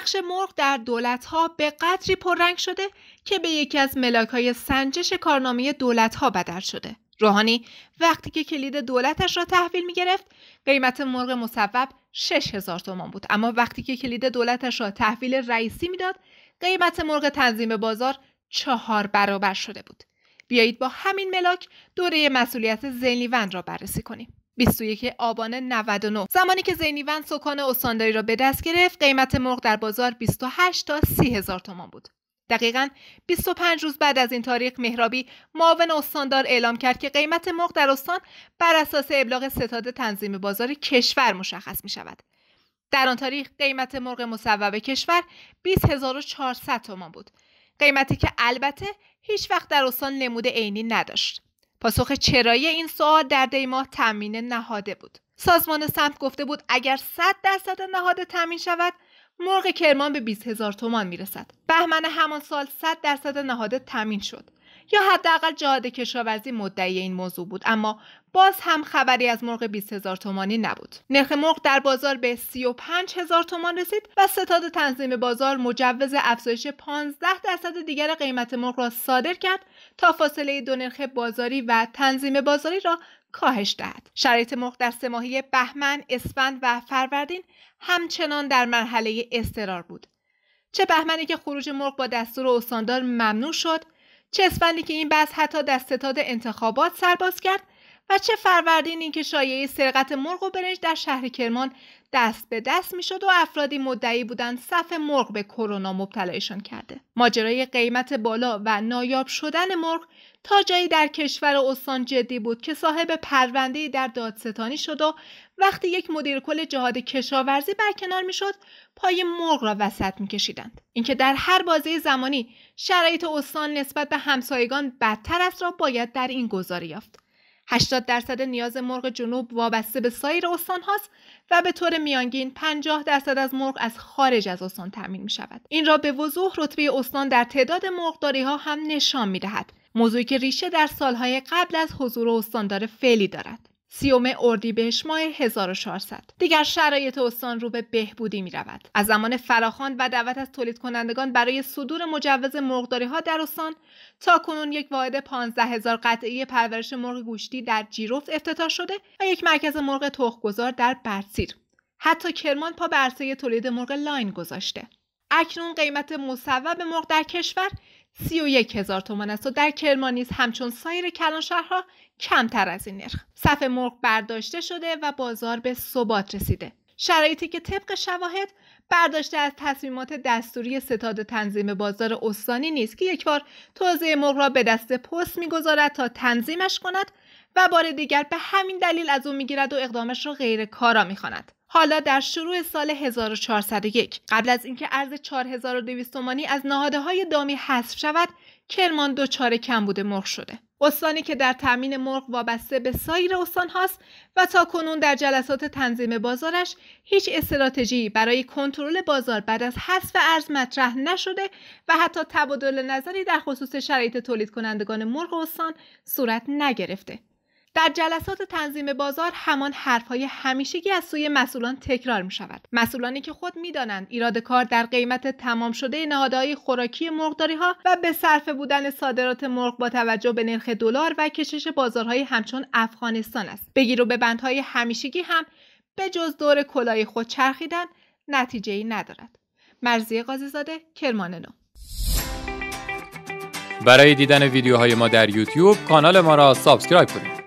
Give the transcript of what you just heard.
نقش مرغ در ها به قدری پررنگ شده که به یکی از های سنجش کارنامه ها بدل شده. روحانی وقتی که کلید دولتش را تحویل می گرفت قیمت مرغ مصوب 6000 تومان بود اما وقتی که کلید دولتش را تحویل رئیسی میداد قیمت مرغ تنظیم بازار چهار برابر شده بود بیایید با همین ملاک دوره مسئولیت زنلیوند را بررسی کنیم 21 آبان 99 زمانی که زینیون سکان استانداری را به دست گرفت قیمت مرغ در بازار 28 تا 30 هزار تومان بود دقیقا 25 روز بعد از این تاریخ مهرابی معاون استاندار اعلام کرد که قیمت مرغ در استان بر اساس ابلاغ ستاد تنظیم بازار کشور مشخص می شود. در آن تاریخ قیمت مرغ مصوب کشور 20400 تومان بود. قیمتی که البته هیچ وقت در استان نمود عینی نداشت. پاسخ چرایی این سوال در دی ماه تامین نهاده بود سازمان سمت گفته بود اگر 100 درصد نهاده تامین شود مرغ کرمان به 20 هزار تومان میرسد بهمن همان سال 100 درصد نهاده تامین شد یا حداقل جهاد کشاورزی مدعی این موضوع بود اما باز هم خبری از مرغ 20 هزار تومانی نبود نرخ مرغ در بازار به 35 هزار تومان رسید و ستاد تنظیم بازار مجوز افزایش 15 درصد دیگر قیمت مرغ را صادر کرد تا فاصله دو نرخ بازاری و تنظیم بازاری را کاهش دهد شرایط مرغ در سه ماهه بهمن اسفند و فروردین همچنان در مرحله اضطرار بود چه بهمنی که خروج مرغ با دستور استاندار ممنوع شد چه که این بحث حتی در ستاد انتخابات سرباز کرد و چه فروردینی که شایعه سرقت مرغ و برنج در شهر کرمان دست به دست میشد و افرادی مدعی بودند صف مرغ به کرونا مبتلایشان کرده ماجرای قیمت بالا و نایاب شدن مرغ تا جایی در کشور استان جدی بود که صاحب پرونده در دادستانی شد و وقتی یک مدیر کل جهاد کشاورزی برکنار میشد پای مرغ را وسط میکشیدند اینکه در هر بازه زمانی شرایط استان نسبت به همسایگان بدتر است را باید در این گزاره یافت 80 درصد نیاز مرغ جنوب وابسته به سایر استان هاست و به طور میانگین 50 درصد از مرغ از خارج از استان تامین می شود. این را به وضوح رتبه استان در تعداد مرغداری ها هم نشان می دهد. موضوعی که ریشه در سالهای قبل از حضور استاندار فعلی دارد. سیوم اردیبهشت ماه 1400 دیگر شرایط استان رو به بهبودی می رود. از زمان فراخان و دعوت از تولید کنندگان برای صدور مجوز مرغداری ها در استان تا کنون یک واحد 15 هزار قطعی پرورش مرغ گوشتی در جیرفت افتتاح شده و یک مرکز مرغ تخگذار در برسیر. حتی کرمان پا برسه تولید مرغ لاین گذاشته. اکنون قیمت مصوب مرغ در کشور سی و هزار تومان است و در کرمان همچون سایر کلان شهرها کمتر از این نرخ صف مرغ برداشته شده و بازار به ثبات رسیده شرایطی که طبق شواهد برداشته از تصمیمات دستوری ستاد تنظیم بازار استانی نیست که یک بار توزیع مرغ را به دست پست میگذارد تا تنظیمش کند و بار دیگر به همین دلیل از او میگیرد و اقدامش را غیر کارا میخواند حالا در شروع سال 1401 قبل از اینکه ارز 4200 تومانی از نهاده های دامی حذف شود کرمان کم کمبود مرغ شده استانی که در تامین مرغ وابسته به سایر استان هاست و تا کنون در جلسات تنظیم بازارش هیچ استراتژی برای کنترل بازار بعد از حذف ارز مطرح نشده و حتی تبادل نظری در خصوص شرایط تولید کنندگان مرغ استان صورت نگرفته در جلسات تنظیم بازار همان حرفهای همیشگی از سوی مسئولان تکرار می شود مسئولانی که خود میدانند ایراد کار در قیمت تمام شده نهادهای خوراکی مرغداری ها و به صرف بودن صادرات مرغ با توجه به نرخ دلار و کشش بازارهای همچون افغانستان است بگیر و به بندهای همیشگی هم به جز دور کلای خود چرخیدن نتیجه ای ندارد مرزی قاضی زاده کرمان نو برای دیدن ویدیوهای ما در یوتیوب کانال ما را سابسکرایب کنید